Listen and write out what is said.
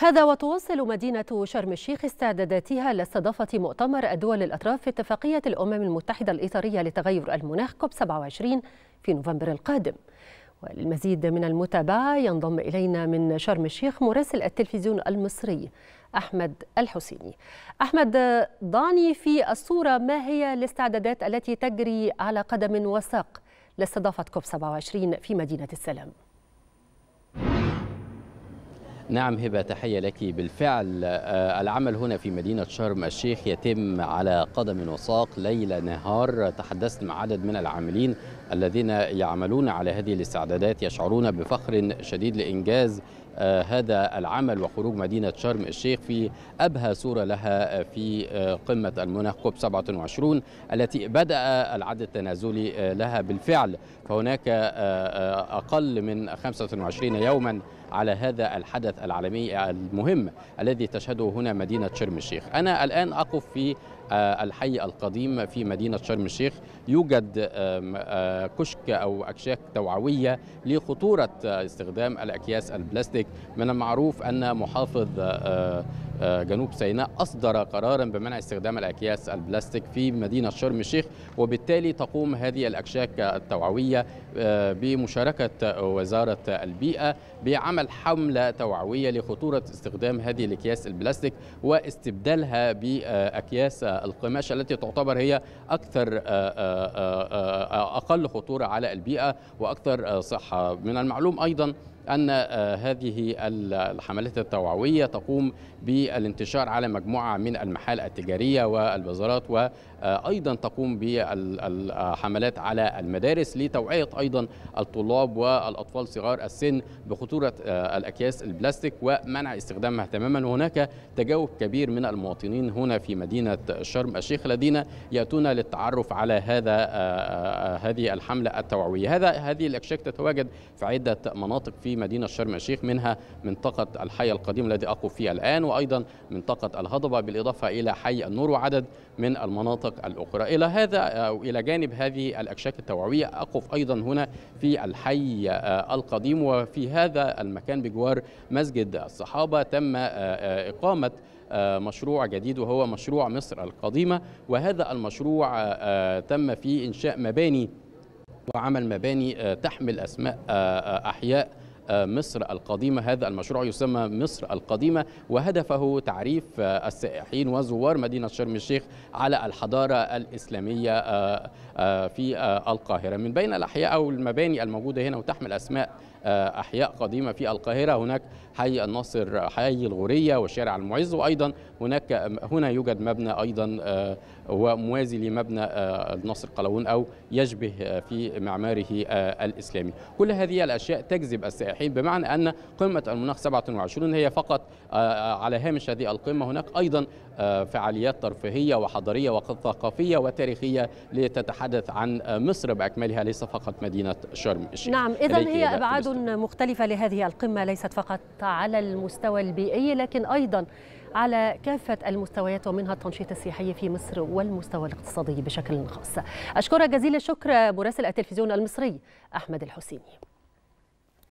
هذا وتواصل مدينة شرم الشيخ استعداداتها لاستضافة مؤتمر الدول الأطراف في اتفاقية الأمم المتحدة الإطارية لتغير المناخ كوب 27 في نوفمبر القادم وللمزيد من المتابعة ينضم إلينا من شرم الشيخ مراسل التلفزيون المصري أحمد الحسيني أحمد ضعني في الصورة ما هي الاستعدادات التي تجري على قدم وساق لاستضافة كوب 27 في مدينة السلام؟ نعم هبة تحية لك بالفعل آه، العمل هنا في مدينة شرم الشيخ يتم على قدم وساق ليل نهار تحدثت مع عدد من العاملين الذين يعملون على هذه الاستعدادات يشعرون بفخر شديد لإنجاز آه، هذا العمل وخروج مدينة شرم الشيخ في أبهى صورة لها آه، في آه، قمة المناخ كوب 27 التي بدأ العد التنازلي لها بالفعل فهناك أقل من 25 يوما على هذا الحدث العالمي المهم الذي تشهده هنا مدينة شرم الشيخ أنا الآن أقف في آه، الحي القديم في مدينة شرم الشيخ يوجد آه، كشك أو أكشاك توعوية لخطورة آه، استخدام الأكياس البلاستيك من المعروف أن محافظ جنوب سيناء أصدر قرارا بمنع استخدام الأكياس البلاستيك في مدينة شرم الشيخ وبالتالي تقوم هذه الأكشاك التوعوية بمشاركة وزارة البيئة بعمل حملة توعوية لخطورة استخدام هذه الأكياس البلاستيك واستبدالها بأكياس القماش التي تعتبر هي أكثر آه، آه، آه، أقل خطورة على البيئة وأكثر صحة من المعلوم أيضا أن آه، هذه الحملات التوعوية تقوم بالانتشار على مجموعة من المحال التجارية والبازارات وأيضا آه، تقوم بالحملات على المدارس لتوعية أيضا الطلاب والأطفال صغار السن بخطورة آه، الأكياس البلاستيك ومنع استخدامها تماما وهناك تجاوب كبير من المواطنين هنا في مدينة شرم الشيخ الذين يأتون للتعرف على هذا هذه الحملة التوعوية هذا هذه الأكشاك تتواجد في عدة مناطق في مدينة شرم الشيخ منها منطقة الحي القديم الذي أقف فيها الآن وأيضا منطقة الهضبة بالإضافة إلى حي النور وعدد من المناطق الأخرى إلى هذا أو آه، إلى جانب هذه الأكشاك التوعوية أقف أيضا هنا في الحي آه، القديم وفي هذا المكان بجوار مسجد الصحابة تم آه، إقامة مشروع جديد وهو مشروع مصر القديمة وهذا المشروع تم فيه إنشاء مباني وعمل مباني تحمل أسماء أحياء مصر القديمة هذا المشروع يسمى مصر القديمة وهدفه تعريف آه، السائحين وزوار مدينة شرم الشيخ على الحضارة الإسلامية آه، آه، في القاهرة من بين الأحياء أو المباني الموجودة هنا وتحمل أسماء أحياء قديمة في القاهرة هناك حي الناصر حي الغورية وشارع المعز وأيضا هناك هنا يوجد مبنى أيضا وموازي لمبنى الناصر قلاوون أو يشبه في معماره الإسلامي كل هذه الأشياء تجذب السائحين الحين بمعنى أن قمة المناخ 27 هي فقط آه، آه، على هامش هذه القمة هناك أيضا آه، فعاليات ترفيهية وحضرية وثقافية وتاريخية لتتحدث عن مصر بأكملها ليس فقط مدينة شرم الشيخ نعم إذا هي أبعاد مختلفة لهذه القمة ليست فقط على المستوى البيئي لكن أيضا على كافة المستويات ومنها التنشيط السياحي في مصر والمستوى الاقتصادي بشكل خاص أشكرك جزيل الشكر مراسل التلفزيون المصري أحمد الحسيني